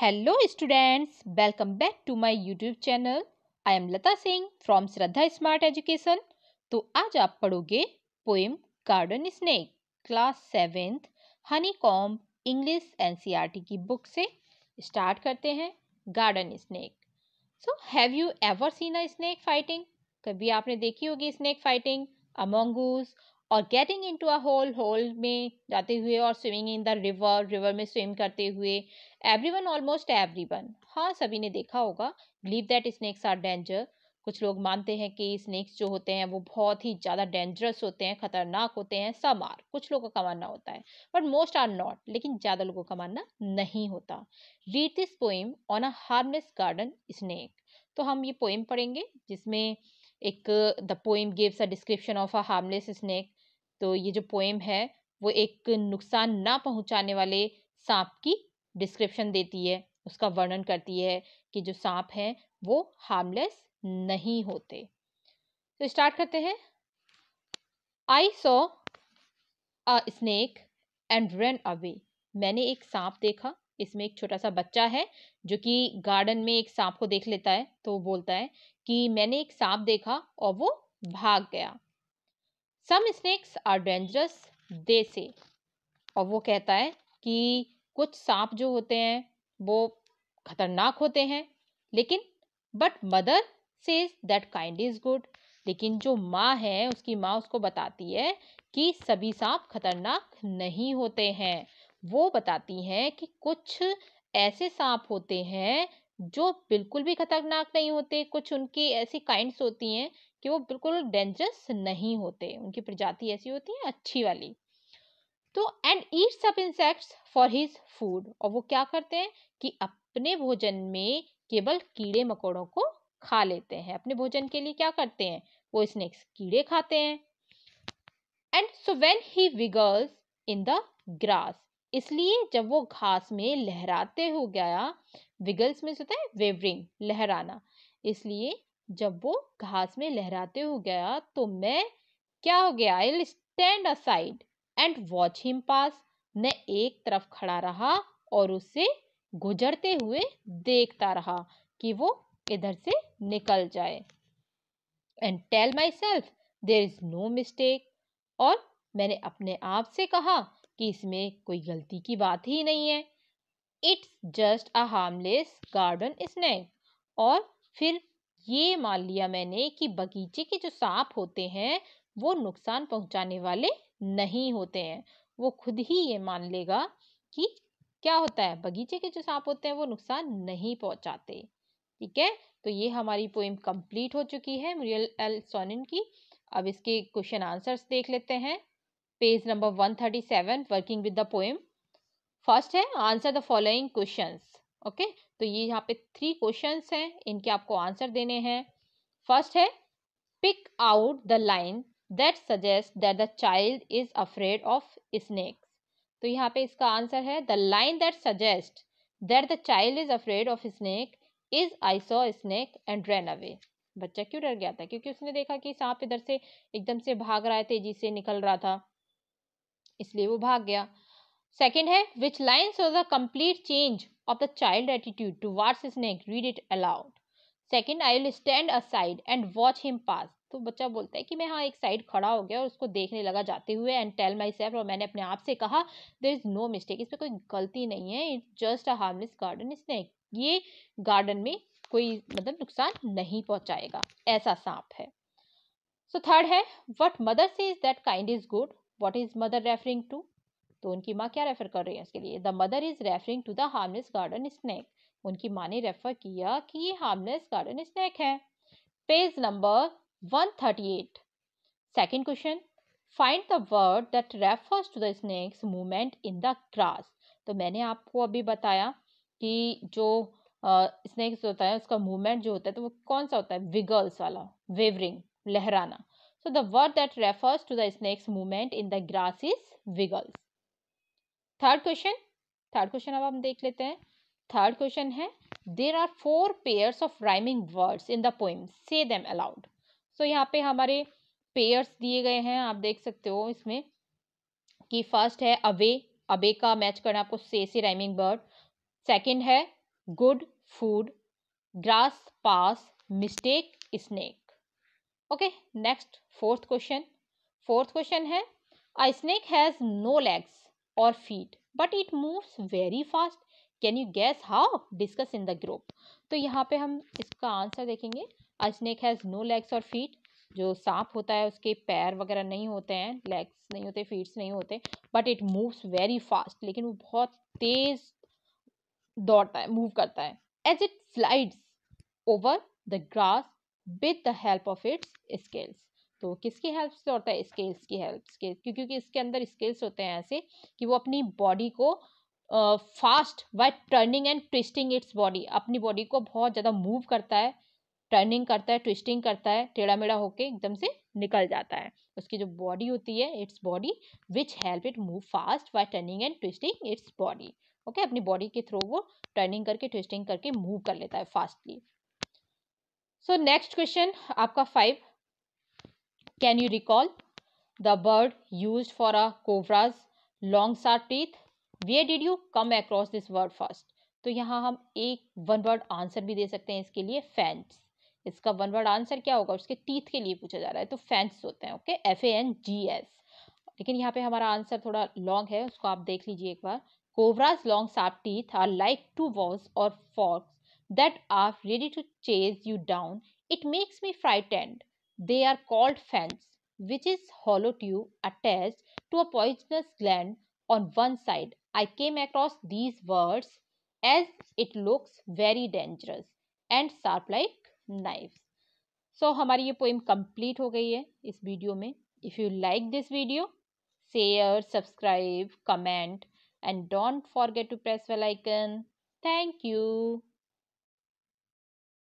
Hello students welcome back to my YouTube channel I am Lata Singh from Shraddha smart education तो आज आप पढ़ोगे poem garden snake class seventh honeycomb English N की book से start करते हैं garden snake so have you ever seen a snake fighting कभी आपने देखी होगी स्नेक फाइटिंग अमोंगूस और getting into a hole hole में जाते हुए और swimming in the river river में स्विम करते हुए everyone almost everyone हाँ सभी ने देखा होगा believe that snakes are danger कुछ लोग मानते हैं कि स्नैक्स जो होते हैं वो बहुत ही ज़्यादा डेंजरस होते हैं खतरनाक होते हैं सम आर कुछ लोगों का मानना होता है बट मोस्ट आर नॉट लेकिन ज़्यादा लोगों का मानना नहीं होता read this poem on a harmless garden snake तो हम ये पोएम पढ़ेंगे जिसमें एक the poem gives a description of a harmless snake तो ये जो पोइम है वो एक नुकसान ना पहुंचाने वाले सांप की डिस्क्रिप्शन देती है उसका वर्णन करती है कि जो सांप हैं वो हार्मलेस नहीं होते तो स्टार्ट करते हैं I saw a snake and run away मैंने एक सांप देखा इसमें एक छोटा सा बच्चा है जो कि गार्डन में एक सांप को देख लेता है तो बोलता है कि मैंने एक सांप देखा और वो भाग गया some snakes are dangerous they say और वो कहता है कि कुछ सांप जो होते हैं वो खतरनाक होते हैं लेकिन but mother says that kind is good लेकिन जो माँ है उसकी माँ उसको बताती है कि सभी सांप खतरनाक नहीं होते हैं वो बताती हैं कि कुछ ऐसे सांप होते हैं जो बिल्कुल भी खतरनाक नहीं होते कुछ उनकी ऐसी काइंड्स होती हैं कि वो बिल्कुल डेंजरस नहीं होते उनकी प्रजाति ऐसी होती है अच्छी वाली तो एंड ईट सब इंसेक्ट्स फॉर हिज फूड और वो क्या करते हैं कि अपने भोजन में केवल कीड़े मकोड़ों को खा लेते हैं अपने भोजन के लिए क्या करते हैं वो स्नेक्स कीड़े खाते हैं and so when he wiggles in the grass इसलिए जब वो घास में लहराते हो गया विगल्स में होता है वेवरिंग लहराना इसलिए जब वो घास में लहराते हो गया तो मैं क्या हो गया I stand aside and watch him pass मैं एक तरफ खड़ा रहा और उससे गुजरते हुए देखता रहा कि वो इधर से निकल जाए and tell myself there is no mistake और मैंने अपने आप से कहा कि इसमें कोई गलती की बात ही नहीं है it's just a harmless garden snake और फिर ये मान लिया मैंने कि बगीचे के जो सांप होते हैं वो नुकसान पहुंचाने वाले नहीं होते हैं वो खुद ही ये मान लेगा कि क्या होता है बगीचे के जो सांप होते हैं वो नुकसान नहीं पहुंचाते ठीक है तो ये हमारी पोइम कंप्लीट हो चुकी है मुरियल एल सोनिन की अब इसके क्वेश्चन आंसर्स देख लेते हैं page number seven working with the poem first है answer the following questions okay तो ये यहाँ पे थ्री क्वेश्चंस हैं इनके आपको आंसर देने हैं फर्स्ट है pick out the line that suggest that the child is afraid of snakes तो यहाँ पे इसका आंसर है the line that suggest that the child is afraid of snake is I saw snake and ran away बच्चा क्यों डर गया था क्योंकि उसने देखा कि सांप इधर से एकदम से भाग रहा है तेजी से निकल रहा था इसलिए वो भाग गया सेकेंड है which lines was a complete change of the child attitude towards is neck read it aloud second I will stand aside and watch him pass तो बच्चा बोलता है कि मैं हाँ एक साइड खड़ा हो गया और उसको देखने लगा जाते हुए एंड टेल माई सेल्फ और मैंने अपने आप से कहा देर इज़ नो मिस्टेक इसमें कोई गलती नहीं है it just a harmless garden snake ये गार्डन में कोई मतलब नुकसान नहीं पहुंचाएगा ऐसा सांप है सो थर्ड है what mother says is that kind is good what is mother referring to तो उनकी माँ क्या रेफर कर रही है उसके लिए the mother is referring to the harmless garden snake उनकी माँ ने रेफर किया कि ये हार्मलेस गार्डन स्नैक है page number one thirty eight second question find the word that refers to the snake's movement in the grass तो मैंने आपको अभी बताया कि जो स्नैक्स uh, होता है उसका मूवमेंट जो होता है तो वो कौन सा होता है विगल्स वाला वेवरिंग लहराना So the word that refers to the snake's movement in the grass is wiggles. Third question third question अब हम देख लेते हैं थर्ड क्वेश्चन है there are four pairs of rhyming words in the poem say them aloud so यहाँ पे हमारे pairs दिए गए हैं आप देख सकते हो इसमें कि फर्स्ट है अवे अबे का मैच करना आपको say say rhyming word second है good food grass pass mistake snake okay next fourth question fourth question है a snake has no legs और feet but it moves very fast can you guess how discuss in the group तो यहाँ पे हम इसका answer देखेंगे a snake has no legs और feet जो सांप होता है उसके पैर वगैरह नहीं होते हैं लेग्स नहीं होते फीट्स नहीं होते but it moves very fast लेकिन वो बहुत तेज दौड़ता है मूव करता है as it slides over the grass with the help of its scales तो किसकी हेल्प से होता है स्केल्स की हेल्प स्केल्स क्योंकि इसके अंदर स्केल्स होते हैं ऐसे कि वो अपनी बॉडी को fast by turning and twisting its body अपनी बॉडी को बहुत ज़्यादा मूव करता है टर्निंग करता है ट्विस्टिंग करता है टेढ़ा मेढ़ा होके एकदम से निकल जाता है उसकी जो बॉडी होती है its body which help it move fast by turning and twisting its body okay अपनी बॉडी के थ्रू वो टर्निंग करके ट्विस्टिंग करके मूव कर लेता है फास्टली सो नेक्स्ट क्वेश्चन आपका five can you recall the word use for a cobra's long sharp teeth where did you come across this word first तो यहाँ हम एक वन वर्ड आंसर भी दे सकते हैं इसके लिए फैंस इसका वन वर्ड आंसर क्या होगा उसके टीथ के लिए पूछा जा रहा है तो फैंस होते हैं okay F A N G S लेकिन यहाँ पे हमारा आंसर थोड़ा लॉन्ग है उसको आप देख लीजिए एक बार cobra's long sharp teeth are like to wolves और fox that are ready to chase you down. It makes me frightened. They are called fans, which is hollow tube attached to a poisonous gland on one side. I came across these words as it looks very dangerous and sharp like knives. so, हमारी ये poem complete हो गई है इस video में you like this video, share, subscribe, comment, and don't forget to press bell icon. Thank you.